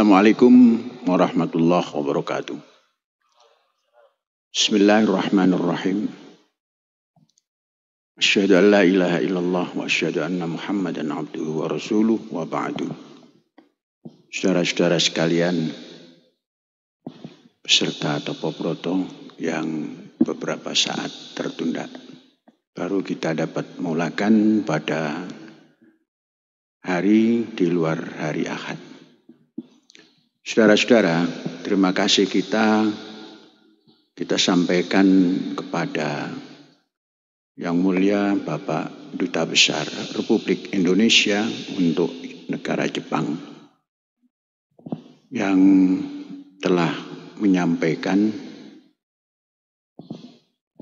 Assalamualaikum warahmatullahi wabarakatuh. Bismillahirrahmanirrahim. Asyhadu an la ilaha illallah wa asyhadu anna Muhammadan abduhu wa rasuluh wa ba'du. Saudara-saudara sekalian, peserta atau Proto yang beberapa saat tertunda. Baru kita dapat mulakan pada hari di luar hari Ahad. Saudara-saudara, terima kasih kita kita sampaikan kepada Yang Mulia Bapak Duta Besar Republik Indonesia untuk negara Jepang yang telah menyampaikan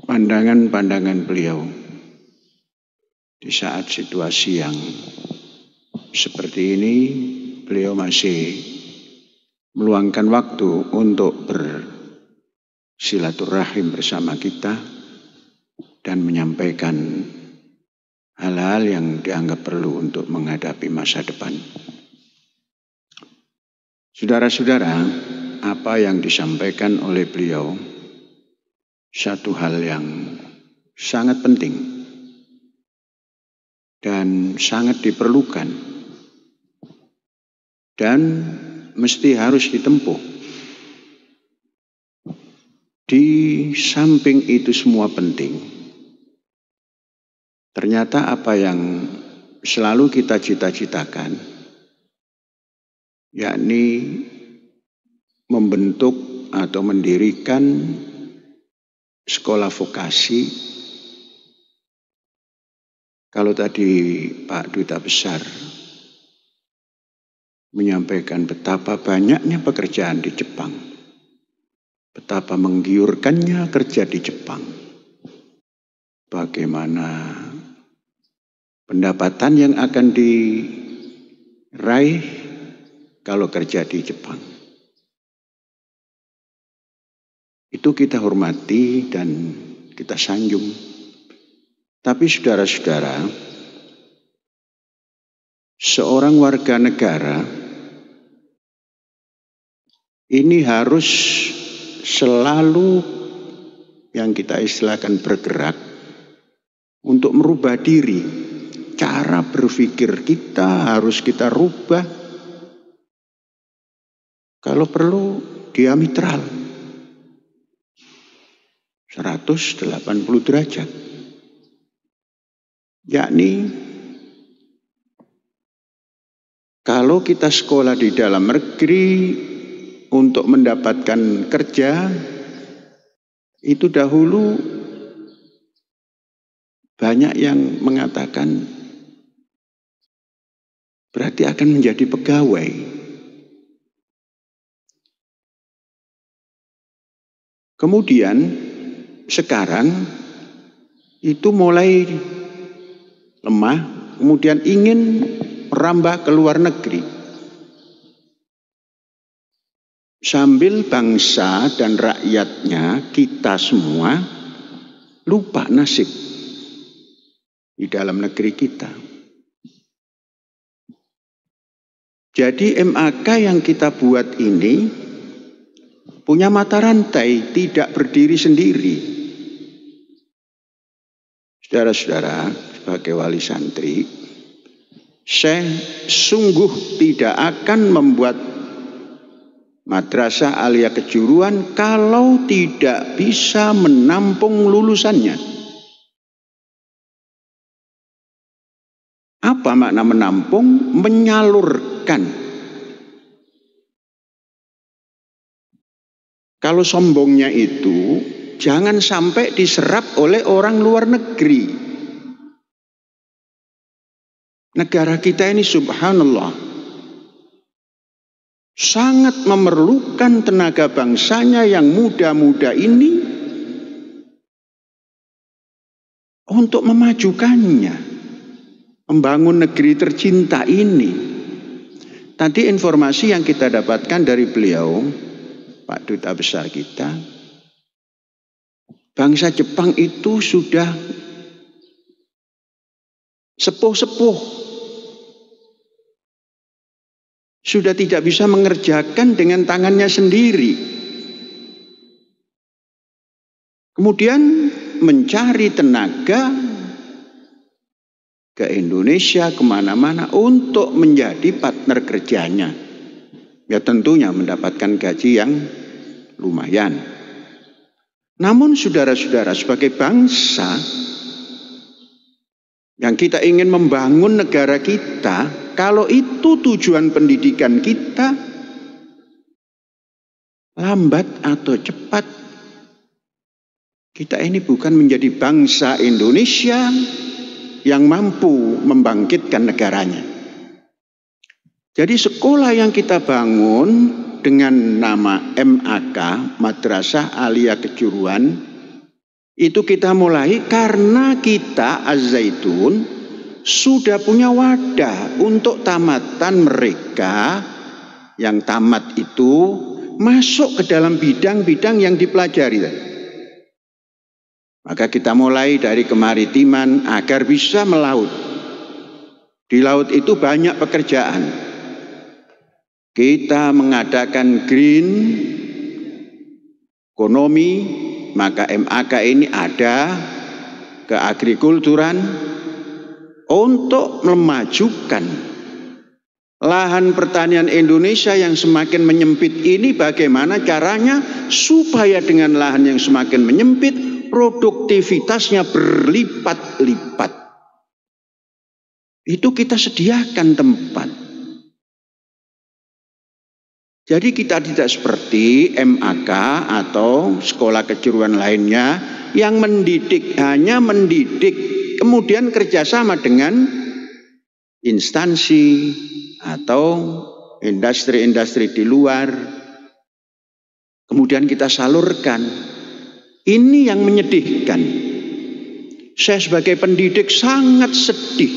pandangan-pandangan beliau di saat situasi yang seperti ini beliau masih meluangkan waktu untuk bersilaturahim bersama kita dan menyampaikan hal-hal yang dianggap perlu untuk menghadapi masa depan. Saudara-saudara, apa yang disampaikan oleh beliau satu hal yang sangat penting dan sangat diperlukan dan mesti harus ditempuh. Di samping itu semua penting. Ternyata apa yang selalu kita cita-citakan yakni membentuk atau mendirikan sekolah vokasi. Kalau tadi Pak Duta Besar menyampaikan betapa banyaknya pekerjaan di Jepang, betapa menggiurkannya kerja di Jepang, bagaimana pendapatan yang akan diraih kalau kerja di Jepang. Itu kita hormati dan kita sanjung. Tapi saudara-saudara, seorang warga negara ini harus selalu yang kita istilahkan bergerak untuk merubah diri. Cara berpikir kita harus kita rubah. Kalau perlu diametral 180 derajat. Yakni kalau kita sekolah di dalam negeri untuk mendapatkan kerja itu dahulu banyak yang mengatakan berarti akan menjadi pegawai. Kemudian sekarang itu mulai lemah, kemudian ingin merambah ke luar negeri. Sambil bangsa dan rakyatnya kita semua lupa nasib di dalam negeri kita. Jadi MAK yang kita buat ini punya mata rantai, tidak berdiri sendiri. Saudara-saudara, sebagai wali santri, saya sungguh tidak akan membuat madrasah alia kejuruan kalau tidak bisa menampung lulusannya. Apa makna menampung? Menyalurkan. Kalau sombongnya itu jangan sampai diserap oleh orang luar negeri. Negara kita ini subhanallah sangat memerlukan tenaga bangsanya yang muda-muda ini untuk memajukannya, membangun negeri tercinta ini. Tadi informasi yang kita dapatkan dari beliau, Pak Duta Besar kita, bangsa Jepang itu sudah sepuh-sepuh sudah tidak bisa mengerjakan dengan tangannya sendiri. Kemudian mencari tenaga ke Indonesia kemana-mana untuk menjadi partner kerjanya. Ya tentunya mendapatkan gaji yang lumayan. Namun saudara-saudara sebagai bangsa yang kita ingin membangun negara kita, kalau itu tujuan pendidikan kita, lambat atau cepat, kita ini bukan menjadi bangsa Indonesia yang mampu membangkitkan negaranya. Jadi sekolah yang kita bangun dengan nama MAK, Madrasah Aliyah Kejuruan, itu kita mulai karena kita Az-Zaitun sudah punya wadah untuk tamatan mereka yang tamat itu masuk ke dalam bidang-bidang yang dipelajari. Maka kita mulai dari kemaritiman agar bisa melaut. Di laut itu banyak pekerjaan. Kita mengadakan green ekonomi, maka MAK ini ada keagrikulturan, untuk memajukan lahan pertanian Indonesia yang semakin menyempit ini bagaimana caranya supaya dengan lahan yang semakin menyempit produktivitasnya berlipat-lipat. Itu kita sediakan tempat. Jadi kita tidak seperti MAK atau sekolah kejuruan lainnya yang mendidik hanya mendidik kemudian kerjasama dengan instansi atau industri-industri di luar. Kemudian kita salurkan. Ini yang menyedihkan. Saya sebagai pendidik sangat sedih.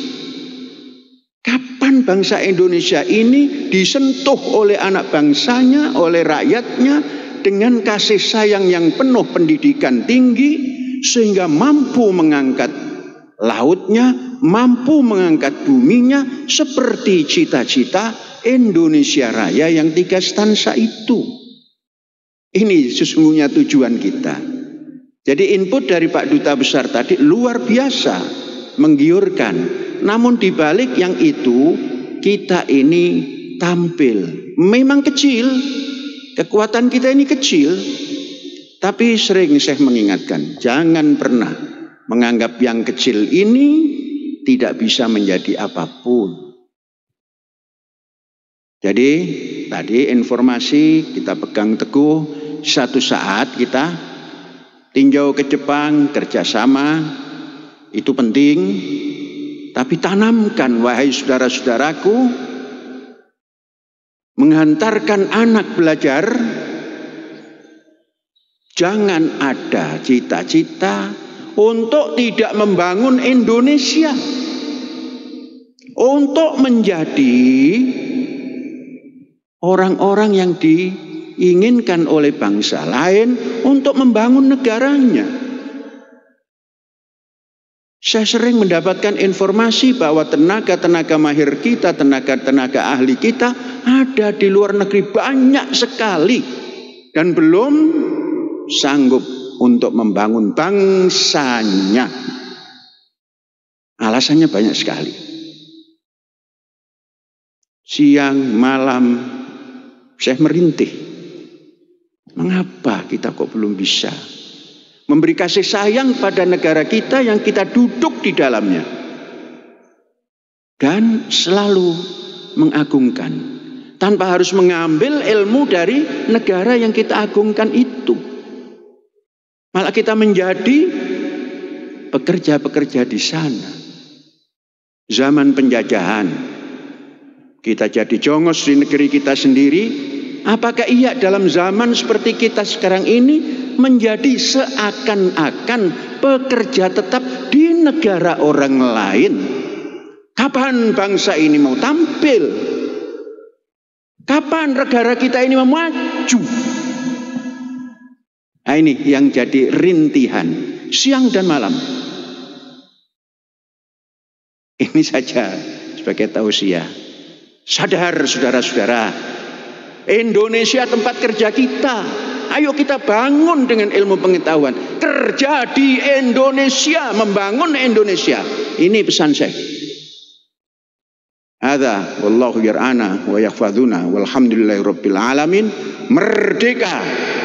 Kapan bangsa Indonesia ini disentuh oleh anak bangsanya, oleh rakyatnya dengan kasih sayang yang penuh pendidikan tinggi sehingga mampu mengangkat lautnya, mampu mengangkat buminya seperti cita-cita Indonesia Raya yang tiga stansa itu. Ini sesungguhnya tujuan kita. Jadi input dari Pak Duta Besar tadi luar biasa menggiurkan. Namun dibalik yang itu kita ini tampil. Memang kecil, kekuatan kita ini kecil. Tapi sering saya mengingatkan, jangan pernah menganggap yang kecil ini tidak bisa menjadi apapun. Jadi tadi informasi kita pegang teguh satu saat kita tinjau ke Jepang kerjasama itu penting tapi tanamkan wahai saudara-saudaraku menghantarkan anak belajar jangan ada cita-cita untuk tidak membangun Indonesia untuk menjadi orang-orang yang diinginkan oleh bangsa lain untuk membangun negaranya. Saya sering mendapatkan informasi bahwa tenaga-tenaga mahir kita, tenaga-tenaga ahli kita ada di luar negeri banyak sekali dan belum sanggup untuk membangun bangsanya. Alasannya banyak sekali. Siang, malam, saya merintih. Mengapa kita kok belum bisa memberi kasih sayang pada negara kita yang kita duduk di dalamnya? Dan selalu mengagungkan tanpa harus mengambil ilmu dari negara yang kita agungkan itu. Malah kita menjadi pekerja-pekerja di sana. Zaman penjajahan. Kita jadi jongos di negeri kita sendiri. Apakah iya dalam zaman seperti kita sekarang ini menjadi seakan-akan pekerja tetap di negara orang lain? Kapan bangsa ini mau tampil? Kapan negara kita ini mau maju? Nah ini yang jadi rintihan siang dan malam. Ini saja sebagai tausiah. Sadar saudara-saudara, Indonesia tempat kerja kita. Ayo kita bangun dengan ilmu pengetahuan. Kerja di Indonesia, membangun Indonesia. Ini pesan saya. Ada wallahu yar'ana wa yahfaduna walhamdulillahi alamin. Merdeka!